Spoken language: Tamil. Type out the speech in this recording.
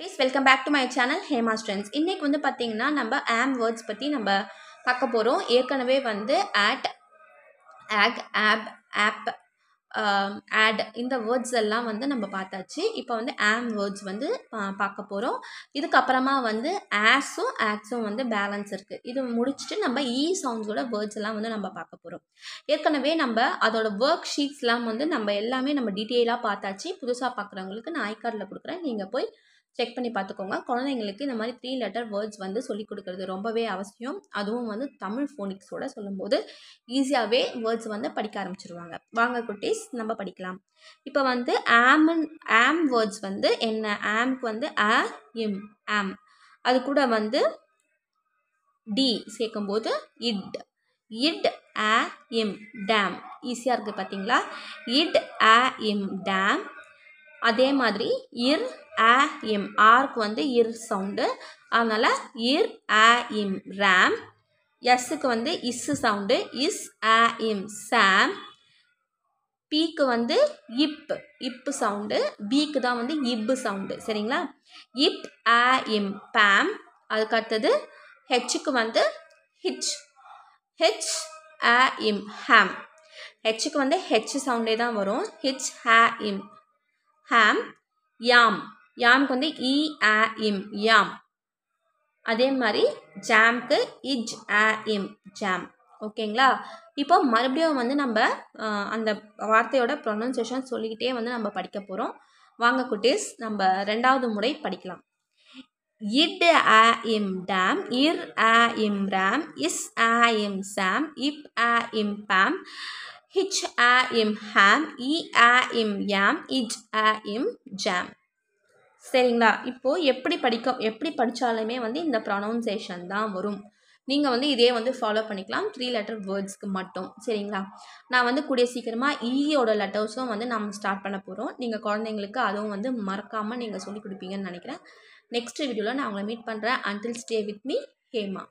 please welcome back to my channel Hema strengths இன்றைக்கி வந்து பார்த்திங்கன்னா நம்ம ஆம் வேர்ட்ஸ் பற்றி நம்ம பார்க்க போகிறோம் ஏற்கனவே வந்து ஆட் ஆக் ஆப் ஆப் ஆட் இந்த வேர்ட்ஸ் எல்லாம் வந்து நம்ம பார்த்தாச்சு இப்போ வந்து ஆம் வேர்ட்ஸ் வந்து பார்க்க போகிறோம் இதுக்கப்புறமா வந்து ஆஸும் ஆக்ஸும் வந்து பேலன்ஸ் இருக்குது இது முடிச்சுட்டு நம்ம இ சவுண்ட்ஸோட வேர்ட்ஸ் எல்லாம் வந்து நம்ம பார்க்க போகிறோம் ஏற்கனவே நம்ம அதோட ஒர்க் ஷீட்ஸ்லாம் வந்து நம்ம எல்லாமே நம்ம டீட்டெயிலாக பார்த்தாச்சு புதுசாக பார்க்குறவங்களுக்கு நான் ஐ கார்டில் கொடுக்குறேன் நீங்கள் போய் செக் பண்ணி பார்த்துக்கோங்க குழந்தைங்களுக்கு இந்த மாதிரி த்ரீ லெட்டர் வேர்ட்ஸ் வந்து சொல்லிக் கொடுக்குறது ரொம்பவே அவசியம் அதுவும் வந்து தமிழ் ஃபோனிக்ஸோட சொல்லும்போது ஈஸியாகவே வேர்ட்ஸ் வந்து படிக்க ஆரம்பிச்சிருவாங்க வாங்க குட்டீஸ் நம்ம படிக்கலாம் இப்போ வந்து ஆமன் ஆம் வேர்ட்ஸ் வந்து என்ன ஆம்க்கு வந்து அ இம் ஆம் அது கூட வந்து டி சேர்க்கும்போது இட் இட் ஆ இம் டேம் ஈஸியாக இருக்குது பார்த்தீங்களா இட் ஆ இம் டேம் அதே மாதிரி இர் ஆ இம் ஆர்க்கு வந்து இர் சவுண்டு அதனால் இர் ஆ இம் ரேம் எஸ்ஸுக்கு வந்து இஸ்ஸு சவுண்டு இஸ் ஆ இம் சாம் பீக்கு வந்து இப் இப்பு சவுண்டு பீக்கு தான் வந்து இப்பு சவுண்டு சரிங்களா இப் ஆ இம் பேம் அதுக்கு அடுத்தது ஹெச்சுக்கு வந்து ஹிச் ஹெச் ஆ இம் ஹேம் ஹெச்சுக்கு வந்து ஹெச் சவுண்டே தான் வரும் ஹிச் ஹே இம் ஹாம் யாம் யாம்க்கு வந்து இ ஆ இம் யாம் அதே மாதிரி ஜாம்க்கு இஜ் ஆ இம் ஜாம் ஓகேங்களா இப்போ மறுபடியும் வந்து நம்ம அந்த வார்த்தையோட ப்ரொனன்சியேஷன் சொல்லிக்கிட்டே வந்து நம்ம படிக்க போகிறோம் வாங்க குட்டீஸ் நம்ம ரெண்டாவது முறை படிக்கலாம் இட் ஆ இம் டேம் இர் ஆ இம் ரேம் இஸ் ஆ இம் சாம் இப் ஆ இம் பேம் ஹிச் ஆ இம் ஹேம் இ ஆ இம் யாம் இட் ஆ இம் ஜாம் சரிங்களா இப்போது எப்படி படிக்க எப்படி படித்தாலுமே வந்து இந்த ப்ரொனவுன்சேஷன் தான் வரும் நீங்கள் வந்து இதே வந்து ஃபாலோ பண்ணிக்கலாம் த்ரீ லெட்டர் வேர்ட்ஸ்க்கு மட்டும் சரிங்களா நான் வந்து கூடிய சீக்கிரமாக ஈயோட e லெட்டர்ஸும் வந்து நம்ம ஸ்டார்ட் பண்ண போகிறோம் நீங்கள் குழந்தைங்களுக்கு அதுவும் வந்து மறக்காமல் நீங்கள் சொல்லிக் கொடுப்பீங்கன்னு நினைக்கிறேன் நெக்ஸ்ட் வீடியோவில் நான் உங்களை மீட் பண்ணுறேன் until stay with me Hema